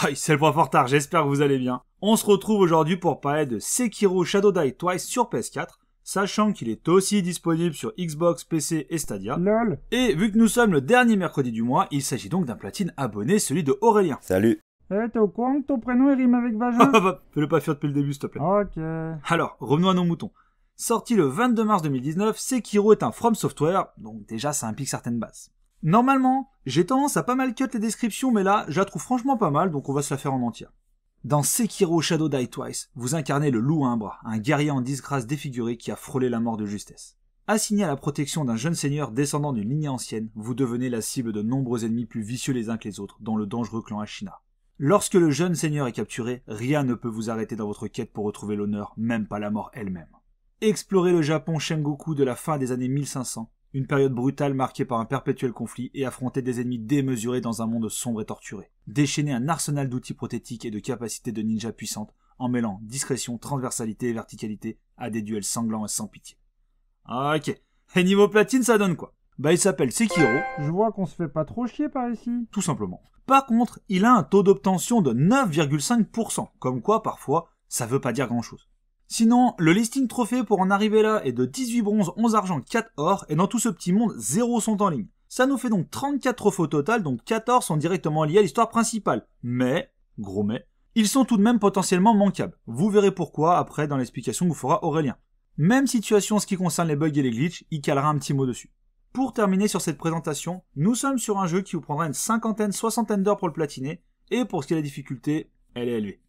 Hi, c'est le point fort tard, j'espère que vous allez bien. On se retrouve aujourd'hui pour parler de Sekiro Shadow Die Twice sur PS4, sachant qu'il est aussi disponible sur Xbox, PC et Stadia. Lol. Et vu que nous sommes le dernier mercredi du mois, il s'agit donc d'un platine abonné, celui de Aurélien. Salut. Eh, t'es au courant que ton prénom rime avec vagin Fais-le pas fuir depuis le début, s'il te plaît. Ok. Alors, revenons à nos moutons. Sorti le 22 mars 2019, Sekiro est un From Software, donc déjà ça implique certaines bases. Normalement, j'ai tendance à pas mal cut les descriptions, mais là, je la trouve franchement pas mal, donc on va se la faire en entier. Dans Sekiro Shadow Die Twice, vous incarnez le loup à un guerrier en disgrâce défiguré qui a frôlé la mort de justesse. Assigné à la protection d'un jeune seigneur descendant d'une lignée ancienne, vous devenez la cible de nombreux ennemis plus vicieux les uns que les autres, dans le dangereux clan Ashina. Lorsque le jeune seigneur est capturé, rien ne peut vous arrêter dans votre quête pour retrouver l'honneur, même pas la mort elle-même. Explorez le Japon Sengoku de la fin des années 1500, une période brutale marquée par un perpétuel conflit et affronter des ennemis démesurés dans un monde sombre et torturé. Déchaîner un arsenal d'outils prothétiques et de capacités de ninja puissantes en mêlant discrétion, transversalité et verticalité à des duels sanglants et sans pitié. Ah, ok, et niveau platine ça donne quoi Bah il s'appelle Sekiro. Je vois qu'on se fait pas trop chier par ici. Tout simplement. Par contre, il a un taux d'obtention de 9,5%, comme quoi parfois ça veut pas dire grand chose. Sinon, le listing trophée pour en arriver là est de 18 bronzes, 11 argent, 4 or, et dans tout ce petit monde, 0 sont en ligne. Ça nous fait donc 34 trophées au total, donc 14 sont directement liés à l'histoire principale. Mais, gros mais, ils sont tout de même potentiellement manquables. Vous verrez pourquoi après dans l'explication que vous fera Aurélien. Même situation en ce qui concerne les bugs et les glitches, il calera un petit mot dessus. Pour terminer sur cette présentation, nous sommes sur un jeu qui vous prendra une cinquantaine, soixantaine d'heures pour le platiner, et pour ce qui est la difficulté, elle est élevée.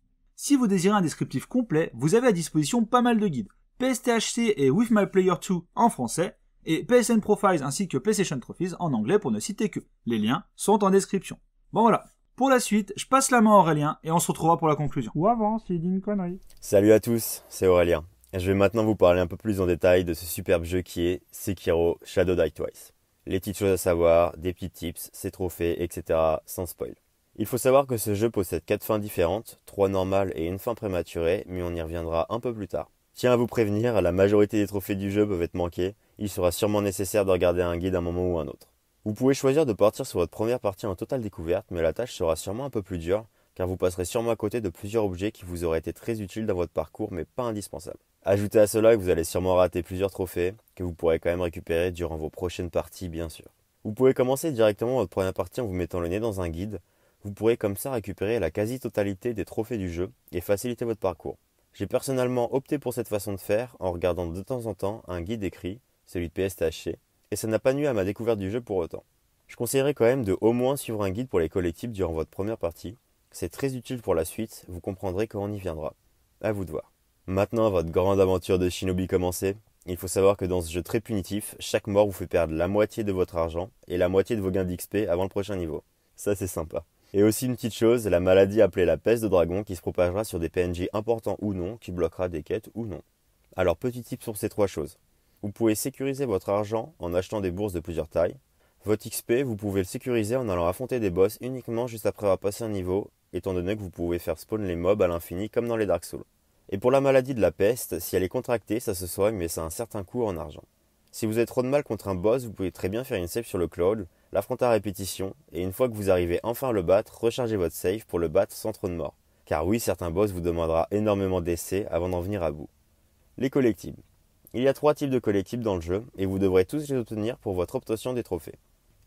Si vous désirez un descriptif complet, vous avez à disposition pas mal de guides. PSTHC et With My Player 2 en français, et PSN Profiles ainsi que PlayStation Trophies en anglais pour ne citer que. Les liens sont en description. Bon voilà, pour la suite, je passe la main à Aurélien et on se retrouvera pour la conclusion. Ou avant, s'il une connerie. Salut à tous, c'est Aurélien. Et je vais maintenant vous parler un peu plus en détail de ce superbe jeu qui est Sekiro Shadow Die Twice. Les petites choses à savoir, des petits tips, ses trophées, etc. sans spoil. Il faut savoir que ce jeu possède 4 fins différentes, 3 normales et une fin prématurée, mais on y reviendra un peu plus tard. Tiens à vous prévenir, la majorité des trophées du jeu peuvent être manqués, il sera sûrement nécessaire de regarder un guide à un moment ou un autre. Vous pouvez choisir de partir sur votre première partie en totale découverte, mais la tâche sera sûrement un peu plus dure, car vous passerez sûrement à côté de plusieurs objets qui vous auraient été très utiles dans votre parcours, mais pas indispensables. Ajoutez à cela que vous allez sûrement rater plusieurs trophées, que vous pourrez quand même récupérer durant vos prochaines parties, bien sûr. Vous pouvez commencer directement votre première partie en vous mettant le nez dans un guide, vous pourrez comme ça récupérer la quasi-totalité des trophées du jeu et faciliter votre parcours. J'ai personnellement opté pour cette façon de faire en regardant de temps en temps un guide écrit, celui de PSTHC, et ça n'a pas nu à ma découverte du jeu pour autant. Je conseillerais quand même de au moins suivre un guide pour les collectifs durant votre première partie. C'est très utile pour la suite, vous comprendrez quand on y viendra. À vous de voir. Maintenant, votre grande aventure de shinobi commencée. Il faut savoir que dans ce jeu très punitif, chaque mort vous fait perdre la moitié de votre argent et la moitié de vos gains d'XP avant le prochain niveau. Ça, c'est sympa. Et aussi une petite chose, la maladie appelée la peste de dragon qui se propagera sur des PNJ importants ou non, qui bloquera des quêtes ou non. Alors petit tip sur ces trois choses. Vous pouvez sécuriser votre argent en achetant des bourses de plusieurs tailles. Votre XP, vous pouvez le sécuriser en allant affronter des boss uniquement juste après avoir passé un niveau, étant donné que vous pouvez faire spawn les mobs à l'infini comme dans les Dark Souls. Et pour la maladie de la peste, si elle est contractée, ça se soigne mais ça a un certain coût en argent. Si vous êtes trop de mal contre un boss, vous pouvez très bien faire une save sur le cloud, L'affronte à répétition, et une fois que vous arrivez enfin à le battre, rechargez votre save pour le battre sans trop de mort. Car oui, certains boss vous demandera énormément d'essais avant d'en venir à bout. Les collectibles. Il y a trois types de collectibles dans le jeu, et vous devrez tous les obtenir pour votre obtention des trophées.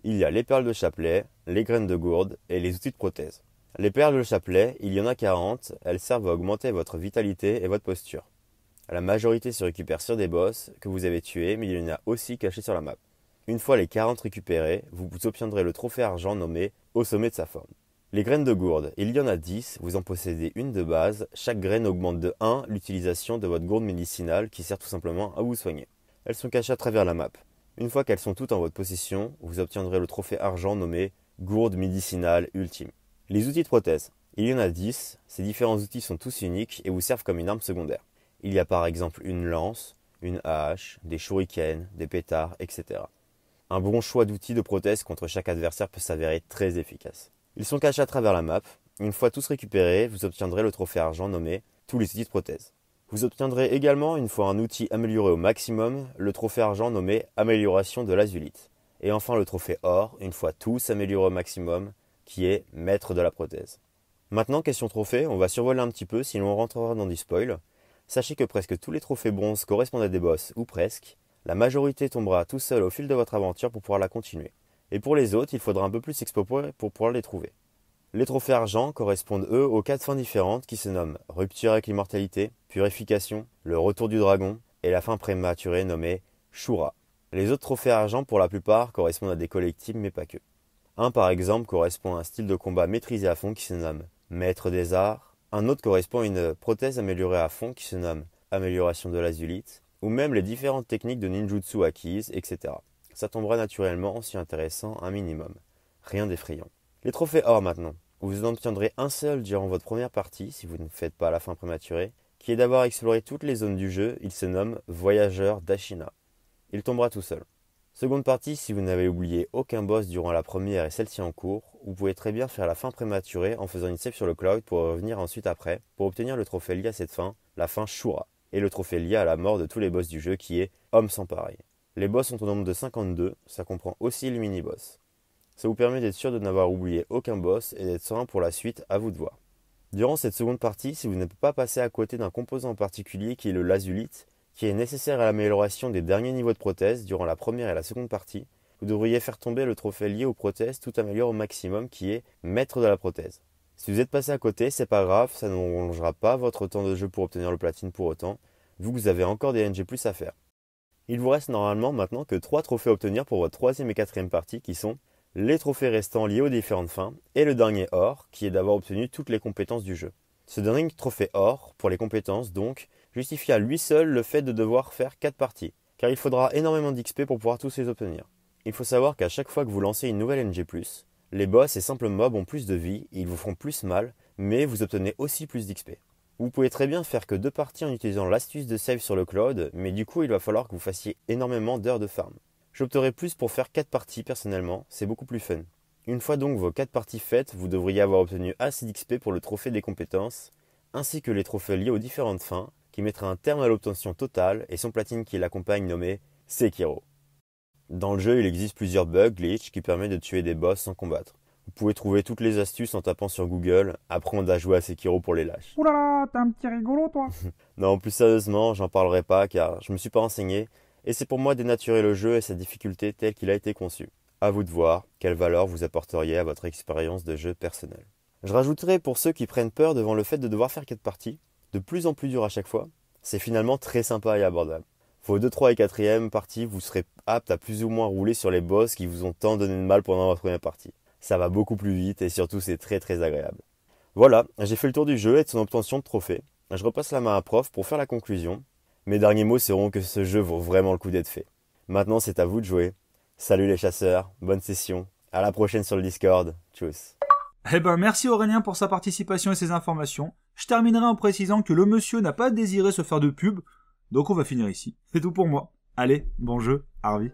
Il y a les perles de chapelet, les graines de gourde et les outils de prothèse. Les perles de chapelet, il y en a 40, elles servent à augmenter votre vitalité et votre posture. La majorité se récupère sur des boss que vous avez tués, mais il y en a aussi cachés sur la map. Une fois les 40 récupérés, vous obtiendrez le trophée argent nommé au sommet de sa forme. Les graines de gourde, il y en a 10, vous en possédez une de base, chaque graine augmente de 1 l'utilisation de votre gourde médicinale qui sert tout simplement à vous soigner. Elles sont cachées à travers la map. Une fois qu'elles sont toutes en votre possession, vous obtiendrez le trophée argent nommé gourde médicinale ultime. Les outils de prothèse, il y en a 10, ces différents outils sont tous uniques et vous servent comme une arme secondaire. Il y a par exemple une lance, une hache, des shurikens, des pétards, etc. Un bon choix d'outils de prothèse contre chaque adversaire peut s'avérer très efficace. Ils sont cachés à travers la map. Une fois tous récupérés, vous obtiendrez le trophée argent nommé tous les outils de prothèse. Vous obtiendrez également, une fois un outil amélioré au maximum, le trophée argent nommé amélioration de l'azulite. Et enfin le trophée or, une fois tous améliorés au maximum, qui est maître de la prothèse. Maintenant, question trophée, on va survoler un petit peu si l'on rentrera dans du spoil. Sachez que presque tous les trophées bronze correspondent à des boss, ou presque, la majorité tombera tout seul au fil de votre aventure pour pouvoir la continuer. Et pour les autres, il faudra un peu plus s'exposer pour pouvoir les trouver. Les trophées argent correspondent eux aux quatre fins différentes qui se nomment rupture avec l'immortalité, purification, le retour du dragon et la fin prématurée nommée Shura. Les autres trophées argent pour la plupart correspondent à des collectifs mais pas que. Un par exemple correspond à un style de combat maîtrisé à fond qui se nomme maître des arts, un autre correspond à une prothèse améliorée à fond qui se nomme amélioration de l'azulite, ou même les différentes techniques de ninjutsu acquises, etc. Ça tombera naturellement en intéressant un minimum. Rien d'effrayant. Les trophées or maintenant. Vous en obtiendrez un seul durant votre première partie, si vous ne faites pas la fin prématurée, qui est d'avoir exploré toutes les zones du jeu, il se nomme Voyageur d'Ashina. Il tombera tout seul. Seconde partie, si vous n'avez oublié aucun boss durant la première et celle-ci en cours, vous pouvez très bien faire la fin prématurée en faisant une save sur le cloud pour revenir ensuite après, pour obtenir le trophée lié à cette fin, la fin Shura et le trophée lié à la mort de tous les boss du jeu qui est Homme sans pareil. Les boss sont au nombre de 52, ça comprend aussi le mini-boss. Ça vous permet d'être sûr de n'avoir oublié aucun boss et d'être serein pour la suite, à vous de voir. Durant cette seconde partie, si vous n'êtes pas passé à côté d'un composant particulier qui est le lazulite, qui est nécessaire à l'amélioration des derniers niveaux de prothèse durant la première et la seconde partie, vous devriez faire tomber le trophée lié aux prothèses tout amélioré au maximum qui est maître de la prothèse. Si vous êtes passé à côté, c'est pas grave, ça ne rallongera pas votre temps de jeu pour obtenir le platine pour autant, vu que vous avez encore des NG à faire. Il vous reste normalement maintenant que 3 trophées à obtenir pour votre troisième et quatrième partie qui sont les trophées restants liés aux différentes fins et le dernier or qui est d'avoir obtenu toutes les compétences du jeu. Ce dernier trophée or, pour les compétences donc, justifie à lui seul le fait de devoir faire 4 parties, car il faudra énormément d'XP pour pouvoir tous les obtenir. Il faut savoir qu'à chaque fois que vous lancez une nouvelle NG+, les boss et simples mobs ont plus de vie, ils vous font plus mal, mais vous obtenez aussi plus d'XP. Vous pouvez très bien faire que deux parties en utilisant l'astuce de save sur le cloud, mais du coup il va falloir que vous fassiez énormément d'heures de farm. J'opterai plus pour faire quatre parties personnellement, c'est beaucoup plus fun. Une fois donc vos quatre parties faites, vous devriez avoir obtenu assez d'XP pour le trophée des compétences, ainsi que les trophées liés aux différentes fins, qui mettra un terme à l'obtention totale et son platine qui l'accompagne nommé Sekiro. Dans le jeu, il existe plusieurs bugs, glitches qui permettent de tuer des boss sans combattre. Vous pouvez trouver toutes les astuces en tapant sur Google. Apprendre à jouer à Sekiro pour les lâches. Oulala, t'es un petit rigolo, toi Non, plus sérieusement, j'en parlerai pas car je me suis pas renseigné et c'est pour moi dénaturer le jeu et sa difficulté telle qu'il a été conçu. À vous de voir quelle valeur vous apporteriez à votre expérience de jeu personnel. Je rajouterai pour ceux qui prennent peur devant le fait de devoir faire quatre parties, de plus en plus dur à chaque fois, c'est finalement très sympa et abordable. Vos 2, 3 et 4e parties, vous serez apte à plus ou moins rouler sur les boss qui vous ont tant donné de mal pendant votre première partie. Ça va beaucoup plus vite et surtout c'est très très agréable. Voilà, j'ai fait le tour du jeu et de son obtention de trophée. Je repasse la main à prof pour faire la conclusion. Mes derniers mots seront que ce jeu vaut vraiment le coup d'être fait. Maintenant c'est à vous de jouer. Salut les chasseurs, bonne session, à la prochaine sur le Discord, tchuss. Eh ben merci Aurélien pour sa participation et ses informations. Je terminerai en précisant que le monsieur n'a pas désiré se faire de pub, donc on va finir ici. C'est tout pour moi. Allez, bon jeu, Harvey.